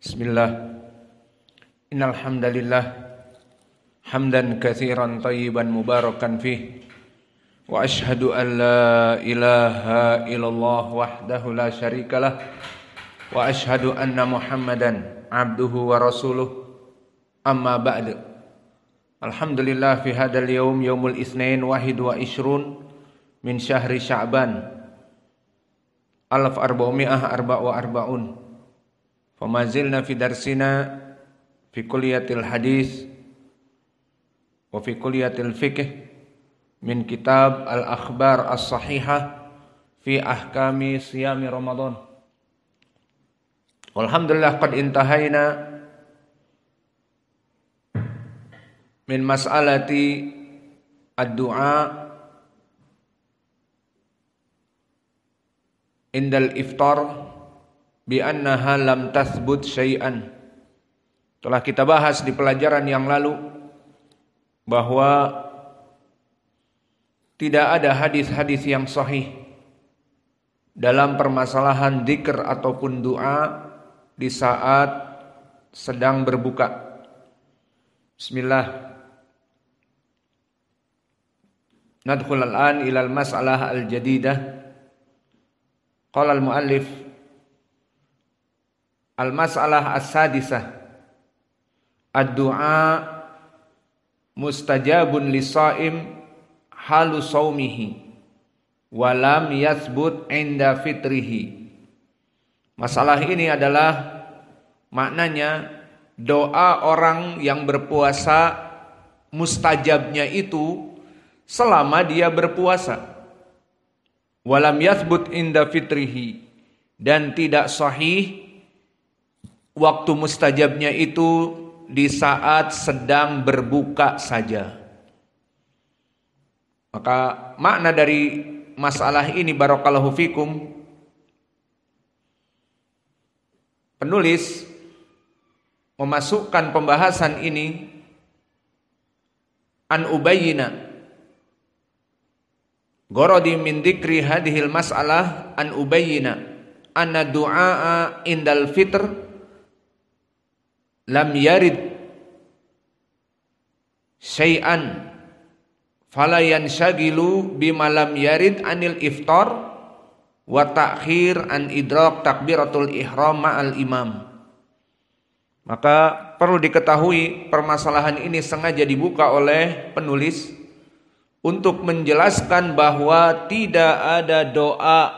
Bismillah. Innal hamdalillah hamdan katsiran tayyiban mubarakan fi. Wa ashhadu an la ilaha illallah wahdahu la syarikalah wa ashhadu anna Muhammadan abduhu wa rasuluh. Amma ba'du. Alhamdulillah fi hadzal yaum yaumul isnain wahid wa ishrun min syahri sya'ban. Alaf arba'umi'ah arba' wa arba'un. Famazilna fi darsina fi kulliyatil hadis wa fi kulliyatil fikih min kitab al-akhbar as-sahihah fi ahkami siyami Ramadan. Alhamdulillah qad intahaina min mas'alati ad-du'a indal iftar bi annaha lam tasbut syai'an. Telah kita bahas di pelajaran yang lalu bahwa tidak ada hadis-hadis yang sahih dalam permasalahan zikir ataupun doa di saat sedang berbuka. Bismillah. Nadkhul al-an ila al-mas'alah al-jadidah. Qala al-muallif Al-masalah as-sadisah. Ad-du'a mustajabun lisa'im halu saumihi walam yasbut inda fitrihi. Masalah ini adalah maknanya doa orang yang berpuasa mustajabnya itu selama dia berpuasa. Walam yasbut inda fitrihi dan tidak sahih Waktu mustajabnya itu di saat sedang berbuka saja. Maka makna dari masalah ini barokallahu fikum penulis memasukkan pembahasan ini an ubayyina Gorodi min dikri hadhil mas'alah an ubayyina anna du'a'a indal fitr lam yarid syai'an fala yansagilu bima lam yarid anil iftar wa ta'khir an idrak takbiratul ihram ma'al imam maka perlu diketahui permasalahan ini sengaja dibuka oleh penulis untuk menjelaskan bahwa tidak ada doa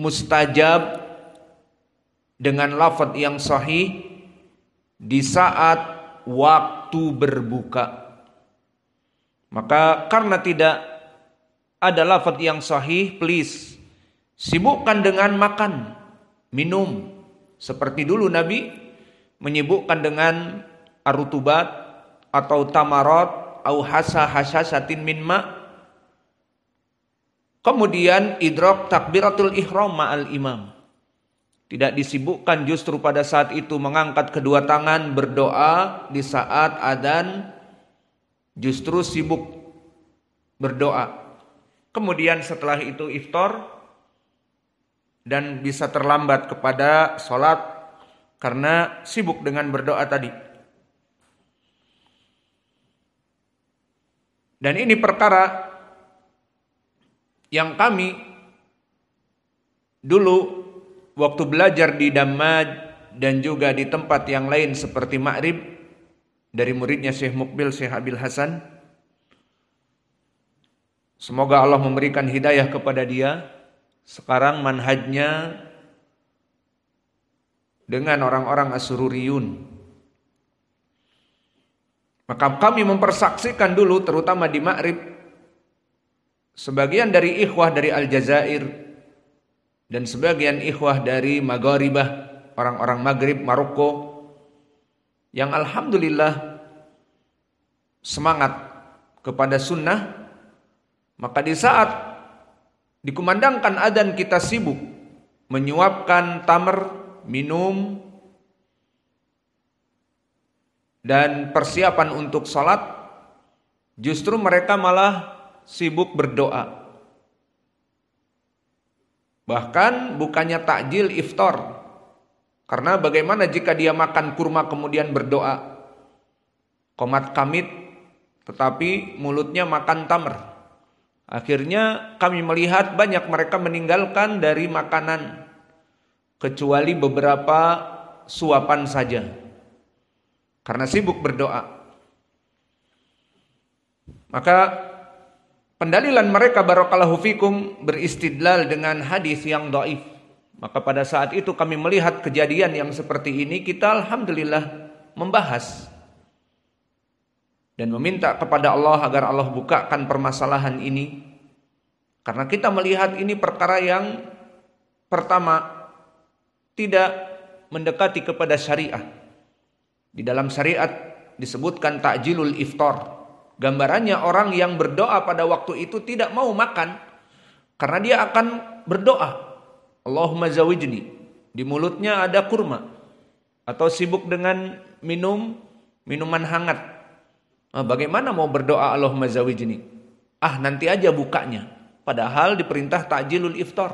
mustajab dengan lafadz yang sahih di saat waktu berbuka. Maka karena tidak ada lafaz yang sahih, please sibukkan dengan makan, minum. Seperti dulu Nabi menyibukkan dengan arutubat atau tamarot au hasa satin min ma. Kemudian idrok takbiratul ihram ma'al imam. Tidak disibukkan justru pada saat itu mengangkat kedua tangan berdoa di saat adan justru sibuk berdoa. Kemudian setelah itu iftar dan bisa terlambat kepada sholat karena sibuk dengan berdoa tadi. Dan ini perkara yang kami dulu waktu belajar di Damaj dan juga di tempat yang lain seperti Ma'rib dari muridnya Syekh Mukbil Syekh Abil Hasan. Semoga Allah memberikan hidayah kepada dia. Sekarang manhajnya dengan orang-orang Asururiyun. Maka kami mempersaksikan dulu terutama di Ma'rib sebagian dari ikhwah dari Aljazair dan sebagian ikhwah dari Maghribah, orang-orang Maghrib, Maroko yang alhamdulillah semangat kepada sunnah maka di saat dikumandangkan adan kita sibuk menyuapkan tamar, minum dan persiapan untuk salat justru mereka malah sibuk berdoa Bahkan bukannya takjil iftar. Karena bagaimana jika dia makan kurma kemudian berdoa? Komat kamit tetapi mulutnya makan tamer Akhirnya kami melihat banyak mereka meninggalkan dari makanan kecuali beberapa suapan saja. Karena sibuk berdoa. Maka Pendalilan mereka barokallahu fikum beristidlal dengan hadis yang doif. Maka pada saat itu kami melihat kejadian yang seperti ini kita alhamdulillah membahas dan meminta kepada Allah agar Allah bukakan permasalahan ini karena kita melihat ini perkara yang pertama tidak mendekati kepada syariat. Di dalam syariat disebutkan takjilul iftar, Gambarannya orang yang berdoa pada waktu itu tidak mau makan karena dia akan berdoa. Allahumma zawijni. Di mulutnya ada kurma atau sibuk dengan minum minuman hangat. Nah, bagaimana mau berdoa Allahumma zawijni? Ah, nanti aja bukanya. Padahal diperintah takjilul iftar.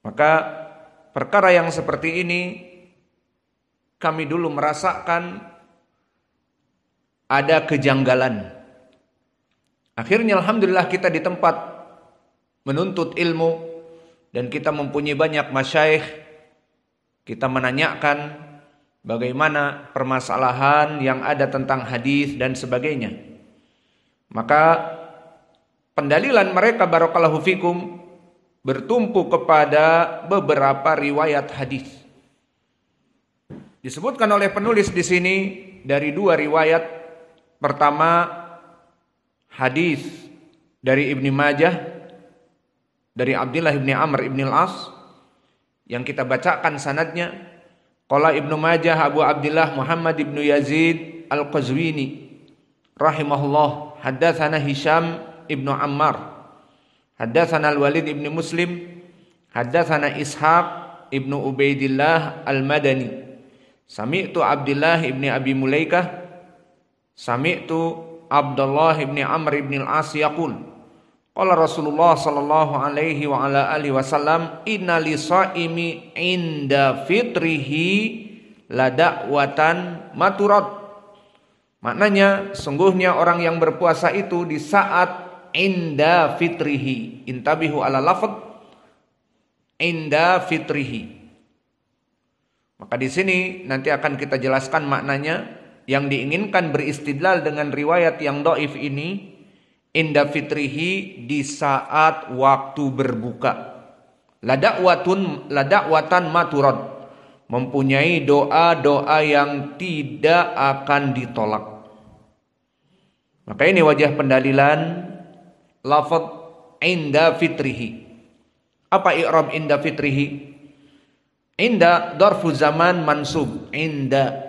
Maka perkara yang seperti ini kami dulu merasakan ada kejanggalan. Akhirnya alhamdulillah kita di tempat menuntut ilmu dan kita mempunyai banyak masyaikh. Kita menanyakan bagaimana permasalahan yang ada tentang hadis dan sebagainya. Maka pendalilan mereka barakallahu fikum bertumpu kepada beberapa riwayat hadis. Disebutkan oleh penulis di sini dari dua riwayat Pertama hadis dari Ibni Majah dari Abdullah Ibni Amr Ibni Al-As yang kita bacakan sanadnya Qala Ibnu Majah Abu Abdullah Muhammad Ibnu Yazid Al-Qazwini rahimahullah haddatsana Hisham Ibnu Ammar haddatsana Al-Walid Ibnu Muslim haddatsana Ishaq Ibnu Ubaidillah Al-Madani Sami'tu Abdullah Ibni Abi Mulaikah Sami'tu Abdullah ibni Amr ibn al-As yaqul Qala Rasulullah sallallahu alaihi wa ala alihi wasallam inna li saimi inda fitrihi ladak watan maturat Maknanya sungguhnya orang yang berpuasa itu di saat inda fitrihi intabihu ala lafad inda fitrihi maka di sini nanti akan kita jelaskan maknanya yang diinginkan beristidlal dengan riwayat yang doif ini inda fitrihi di saat waktu berbuka ladakwatun watan maturad mempunyai doa-doa yang tidak akan ditolak maka ini wajah pendalilan lafad inda fitrihi apa i'rab inda fitrihi inda dorfu zaman mansub inda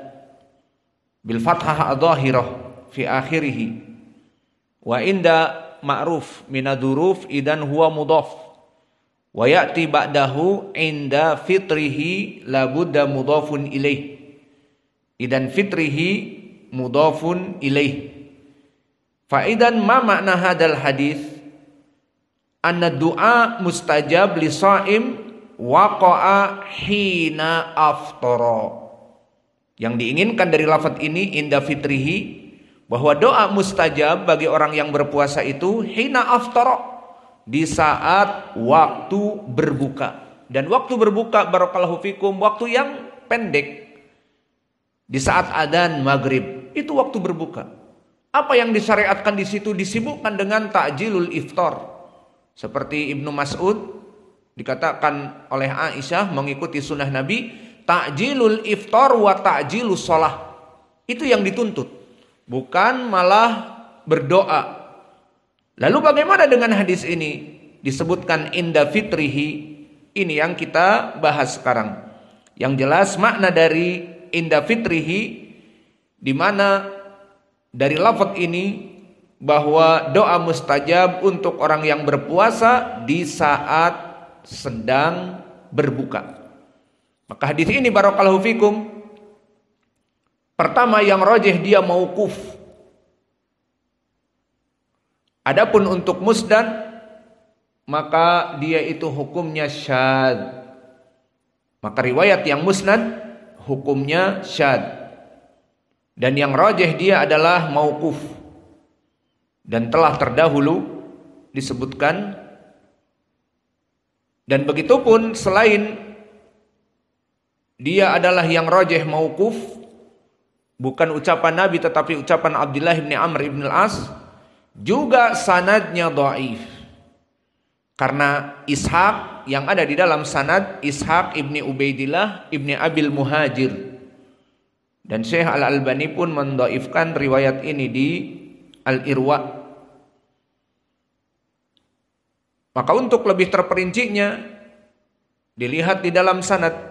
bil fathah adhahirah fi akhirih wa inda ma'ruf minaduruf idan huwa mudhaf wa ya'ti ba'dahu inda fitrihi labudda mudhafun ilaih idan fitrihi mudhafun ilaih fa idan ma makna hadal hadis anna du'a mustajab li sha'im waqa'a hina aftara yang diinginkan dari lafat ini inda fitrihi bahwa doa mustajab bagi orang yang berpuasa itu hina aftara di saat waktu berbuka. Dan waktu berbuka barakallahu fikum waktu yang pendek. Di saat adzan maghrib itu waktu berbuka. Apa yang disyariatkan di situ disibukkan dengan takjilul iftar. Seperti Ibnu Mas'ud dikatakan oleh Aisyah mengikuti sunnah Nabi Takjilul iftar wa takjilus sholah. Itu yang dituntut. Bukan malah berdoa. Lalu bagaimana dengan hadis ini? Disebutkan inda fitrihi. Ini yang kita bahas sekarang. Yang jelas makna dari inda fitrihi. Di mana dari lafad ini bahwa doa mustajab untuk orang yang berpuasa di saat sedang berbuka. Maka hadis ini barakallahu fikum pertama yang rojih dia mau kuf. Adapun untuk musdan maka dia itu hukumnya syad. Maka riwayat yang musnad hukumnya syad. Dan yang rojih dia adalah mau kuf Dan telah terdahulu disebutkan dan begitupun selain dia adalah yang rojeh maukuf, bukan ucapan Nabi tetapi ucapan Abdullah bin Amr ibn al-As juga sanadnya do'if karena ishak yang ada di dalam sanad ishak ibni Ubaidillah ibni Abil Muhajir dan Syekh Al Albani pun mendoifkan riwayat ini di Al Irwa maka untuk lebih terperincinya dilihat di dalam sanad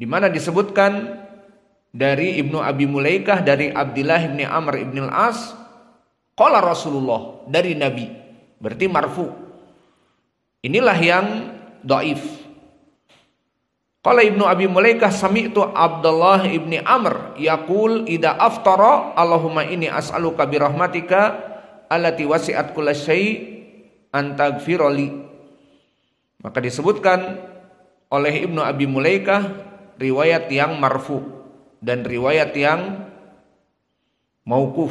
di mana disebutkan dari Ibnu Abi Mulaikah dari Abdullah Ibni Amr Ibn Al-As Qala Rasulullah dari Nabi berarti marfu. Inilah yang doif. Qala Ibnu Abi Mulaikah sami'tu Abdullah Ibni Amr yaqul ida aftara Allahumma ini as'aluka bi rahmatika allati wasi'at kullasyai syai' Maka disebutkan oleh Ibnu Abi Mulaikah riwayat yang marfu dan riwayat yang maukuf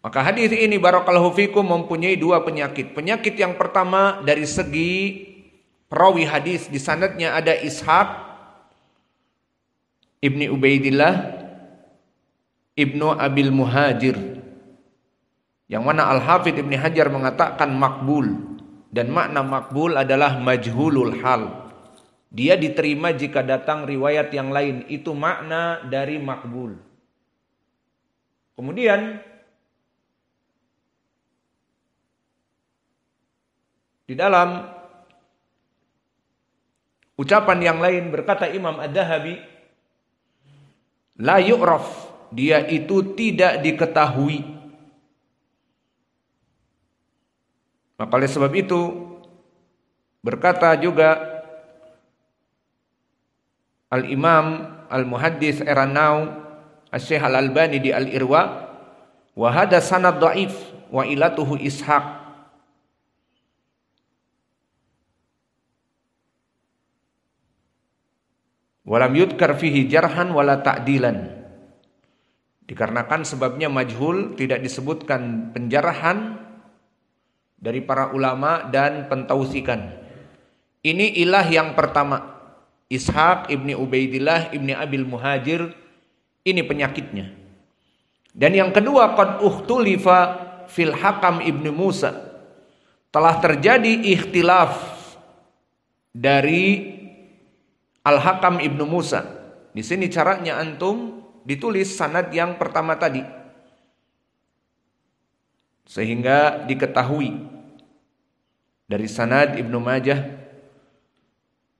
Maka hadis ini barakallahu fikum mempunyai dua penyakit. Penyakit yang pertama dari segi perawi hadis di sanadnya ada Ishaq Ibni Ubaidillah Ibnu Abil Muhajir yang mana Al-Hafidh Ibni Hajar mengatakan makbul dan makna makbul adalah majhulul hal dia diterima jika datang riwayat yang lain. Itu makna dari makbul. Kemudian di dalam ucapan yang lain berkata Imam Ad-Dahabi la yu'raf dia itu tidak diketahui maka oleh sebab itu berkata juga Al-Imam Al-Muhaddis era now Syekh Al-Albani di Al-Irwa wa hada sanad dhaif wa ilatuhu Ishaq walam yudkar fihi jarhan wala ta'dilan dikarenakan sebabnya majhul tidak disebutkan penjarahan dari para ulama dan pentausikan ini ilah yang pertama Ishaq ibni Ubaidillah ibni Abil Muhajir ini penyakitnya. Dan yang kedua qad uhtulifa fil Hakam ibni Musa telah terjadi ikhtilaf dari Al Hakam ibnu Musa. Di sini caranya antum ditulis sanad yang pertama tadi sehingga diketahui dari sanad Ibnu Majah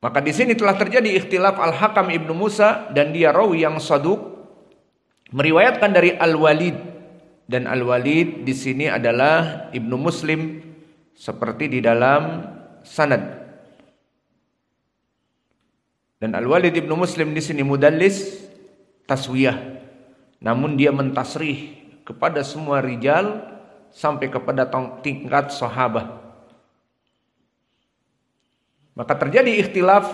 maka di sini telah terjadi ikhtilaf Al-Hakam Ibnu Musa dan dia rawi yang saduk meriwayatkan dari Al-Walid dan Al-Walid di sini adalah Ibnu Muslim seperti di dalam sanad. Dan Al-Walid Ibnu Muslim di sini mudallis taswiyah. Namun dia mentasrih kepada semua rijal sampai kepada tingkat sahabat. Maka terjadi ikhtilaf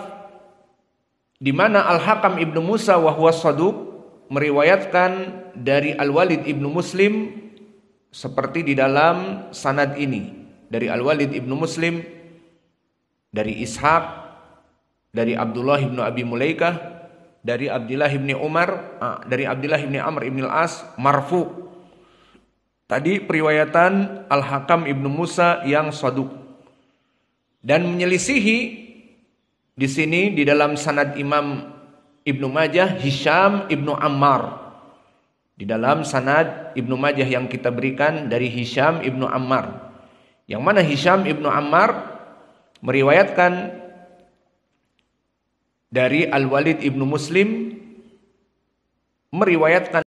di mana Al-Hakam Ibnu Musa huwa Saduq meriwayatkan dari Al-Walid Ibnu Muslim seperti di dalam sanad ini dari Al-Walid Ibnu Muslim dari Ishaq dari Abdullah Ibnu Abi Mulaikah dari Abdullah ibnu Umar ah, dari Abdullah ibnu Amr Ibn Al-As marfu Tadi periwayatan Al-Hakam Ibnu Musa yang soduk dan menyelisihi di sini di dalam sanad Imam Ibnu Majah Hisham Ibnu Ammar di dalam sanad Ibnu Majah yang kita berikan dari Hisham Ibnu Ammar yang mana Hisham Ibnu Ammar meriwayatkan dari Al-Walid Ibnu Muslim meriwayatkan